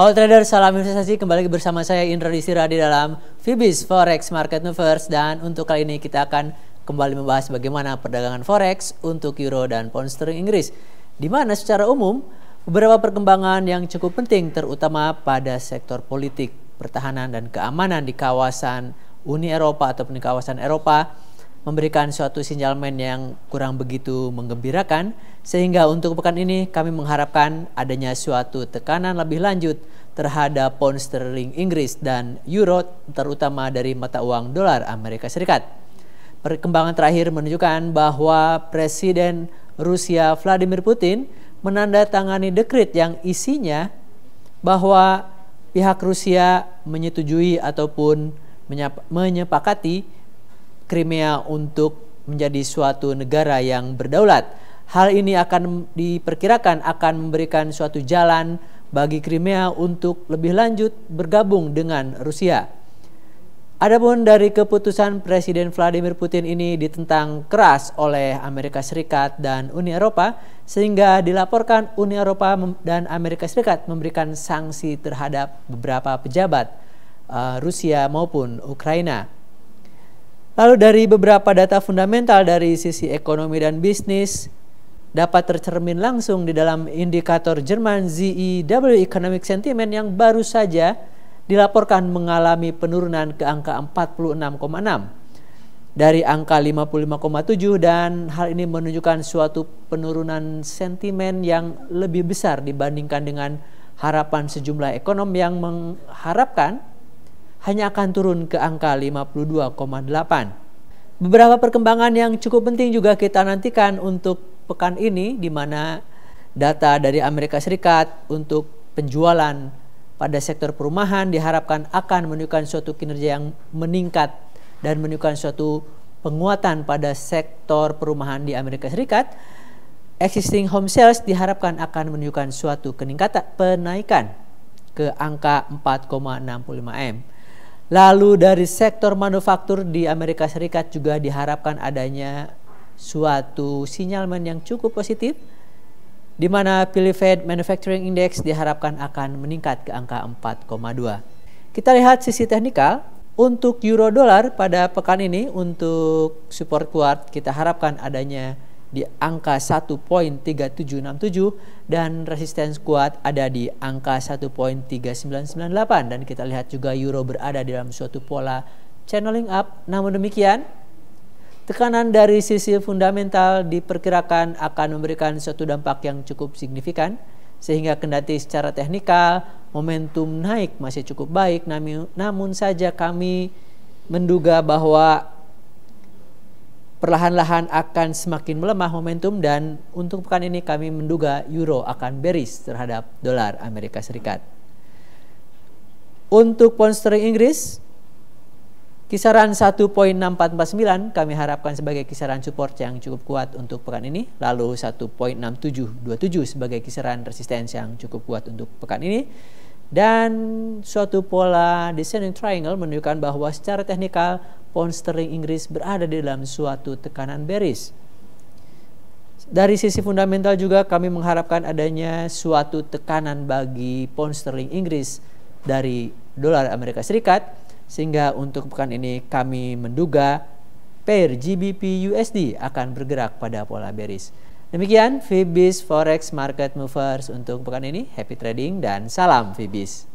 All trader, salam investasi. Kembali bersama saya Indra Disira di dalam Fibis Forex Market Movers dan untuk kali ini kita akan kembali membahas bagaimana perdagangan forex untuk euro dan pound sterling Inggris. Di mana secara umum beberapa perkembangan yang cukup penting terutama pada sektor politik, pertahanan dan keamanan di kawasan Uni Eropa ataupun di kawasan Eropa memberikan suatu sinyalmen yang kurang begitu menggembirakan, sehingga untuk pekan ini kami mengharapkan adanya suatu tekanan lebih lanjut terhadap pound sterling Inggris dan euro terutama dari mata uang dolar Amerika Serikat. Perkembangan terakhir menunjukkan bahwa Presiden Rusia Vladimir Putin menandatangani dekrit yang isinya bahwa pihak Rusia menyetujui ataupun menyepakati Crimea untuk menjadi suatu negara yang berdaulat. Hal ini akan diperkirakan akan memberikan suatu jalan bagi Crimea untuk lebih lanjut bergabung dengan Rusia. Adapun dari keputusan Presiden Vladimir Putin ini ditentang keras oleh Amerika Serikat dan Uni Eropa sehingga dilaporkan Uni Eropa dan Amerika Serikat memberikan sanksi terhadap beberapa pejabat uh, Rusia maupun Ukraina. Lalu dari beberapa data fundamental dari sisi ekonomi dan bisnis dapat tercermin langsung di dalam indikator Jerman ZEW Economic Sentiment yang baru saja dilaporkan mengalami penurunan ke angka 46,6 dari angka 55,7 dan hal ini menunjukkan suatu penurunan sentimen yang lebih besar dibandingkan dengan harapan sejumlah ekonom yang mengharapkan hanya akan turun ke angka 52,8. Beberapa perkembangan yang cukup penting juga kita nantikan untuk pekan ini di mana data dari Amerika Serikat untuk penjualan pada sektor perumahan diharapkan akan menunjukkan suatu kinerja yang meningkat dan menunjukkan suatu penguatan pada sektor perumahan di Amerika Serikat. Existing home sales diharapkan akan menunjukkan suatu peningkatan penaikan ke angka 4,65 M. Lalu dari sektor manufaktur di Amerika Serikat juga diharapkan adanya suatu sinyalmen yang cukup positif di mana Pili Fed Manufacturing Index diharapkan akan meningkat ke angka 4,2. Kita lihat sisi teknikal, untuk euro dolar pada pekan ini untuk support kuat kita harapkan adanya di angka 1.3767 dan resistance kuat ada di angka 1.3998 dan kita lihat juga euro berada di dalam suatu pola channeling up. Namun demikian, tekanan dari sisi fundamental diperkirakan akan memberikan suatu dampak yang cukup signifikan sehingga kendati secara teknikal momentum naik masih cukup baik namun, namun saja kami menduga bahwa perlahan-lahan akan semakin melemah momentum dan untuk pekan ini kami menduga euro akan beris terhadap dolar Amerika Serikat. Untuk pound sterling Inggris kisaran 1.6449 kami harapkan sebagai kisaran support yang cukup kuat untuk pekan ini lalu 1.6727 sebagai kisaran resistensi yang cukup kuat untuk pekan ini. Dan suatu pola descending triangle menunjukkan bahwa secara teknikal pound sterling Inggris berada di dalam suatu tekanan bearish. Dari sisi fundamental juga kami mengharapkan adanya suatu tekanan bagi pound sterling Inggris dari dolar Amerika Serikat sehingga untuk pekan ini kami menduga pair GBP USD akan bergerak pada pola bearish. Demikian Fibis Forex Market Movers untuk pekan ini. Happy trading dan salam Fibis.